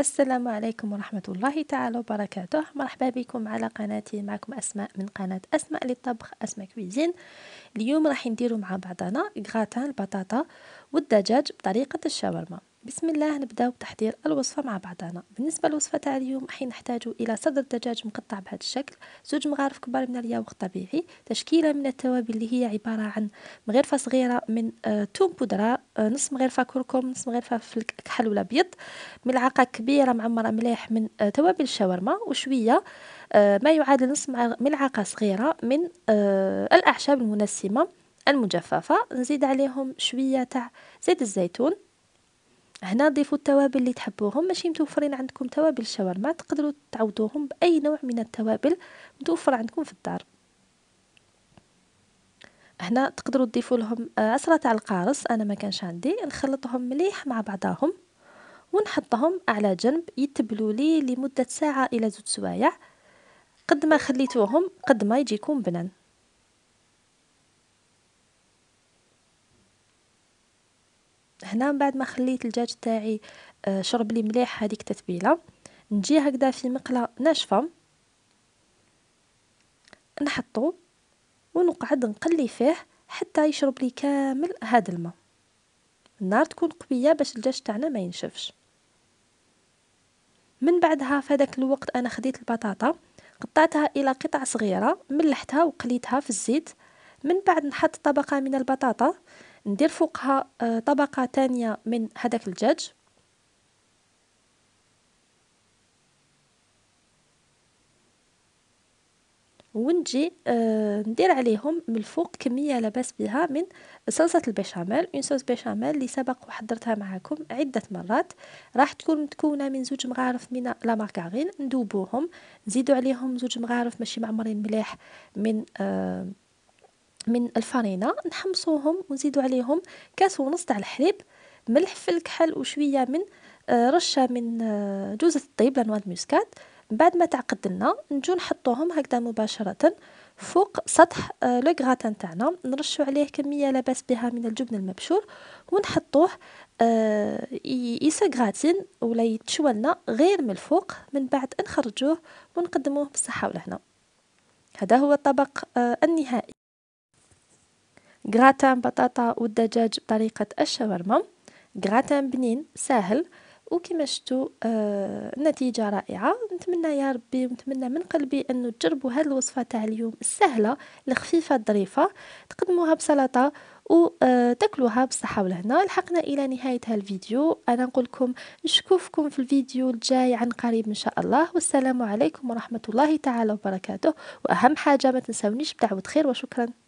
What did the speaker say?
السلام عليكم ورحمة الله تعالى وبركاته مرحبا بكم على قناتي معكم أسماء من قناة أسماء للطبخ أسماء كويزين اليوم راح نديرو مع بعضنا غراتان البطاطا والدجاج بطريقة الشاورما بسم الله نبداو بتحضير الوصفة مع بعضنا بالنسبة للوصفة تاع اليوم حين نحتاج إلى صدر دجاج مقطع بهذا الشكل زوج مغارف كبار من الياوغ طبيعي تشكيلة من التوابل اللي هي عبارة عن مغرفة صغيرة من آه توم بودرة آه نص مغرفة كركم نص مغرفة فلك كحل ولا بيض ملعقة كبيرة معمرة مليح من آه توابل الشاورما وشوية آه، ما يعادل نص ملعقة صغيرة من آه، الأعشاب المنسمة المجففة نزيد عليهم شوية تاع زيت الزيتون هنا ضيفوا التوابل اللي تحبوهم ماشي متوفرين عندكم توابل الشاورما تقدروا تعوضوهم باي نوع من التوابل متوفر عندكم في الدار هنا تقدروا تضيفوا لهم عصرة آه، تاع القارص انا ما كانش عندي نخلطهم مليح مع بعضهم ونحطهم على جنب يتبلوا لي لمده ساعه الى زوج سوايع قد ما خليتوهم قد ما يجيكم بنان هنا من بعد ما خليت الدجاج تاعي آه، شرب لي مليح هذيك التتبيله نجي هكذا في مقله ناشفه نحطو ونقعد نقلي فيه حتى يشرب لي كامل هذا الماء النار تكون قويه باش الدجاج تاعنا ما ينشفش من بعدها في هذاك الوقت انا خديت البطاطا قطعتها الى قطع صغيره ملحتها وقليتها في الزيت من بعد نحط طبقه من البطاطا ندير فوقها آه، طبقة تانية من هذاك الدجاج ونجي آه، ندير عليهم من الفوق كميه لاباس بها من صلصه البشاميل اون صوص بشاميل اللي سبق وحضرتها معكم عده مرات راح تكون متكونه من زوج مغارف من لا مارغارين ندوبوهم نزيدو عليهم زوج مغارف ماشي معمرين مليح من آه من الفرينه نحمصوهم ونزيدو عليهم كاس ونص تاع الحليب ملح في الكحل وشويه من آه، رشه من آه، جوزة الطيب لانوا موسكات بعد ما تعقدنا نجو نحطوهم هكذا مباشره فوق سطح آه، لو غراتان تاعنا نرشو عليه كميه لاباس بها من الجبن المبشور ونحطوه يسغراتين ولا يتشولنا غير من الفوق من بعد نخرجوه ونقدموه بالصحه ولهنا هذا هو الطبق النهائي غراتان بطاطا والدجاج بطريقة الشاورما غراتان بنين ساهل وكما شفتوا آه نتيجه رائعه نتمنى يا ربي ونتمنى من قلبي انه تجربوا هذه الوصفه تاع اليوم السهله الخفيفه الظريفه تقدموها بسلطه وتاكلوها بالصحه والهنا لحقنا الى نهايه هذا الفيديو انا نقول لكم نشكوفكم في الفيديو الجاي عن قريب ان شاء الله والسلام عليكم ورحمه الله تعالى وبركاته واهم حاجه ما تنسونيش بدعوه خير وشكرا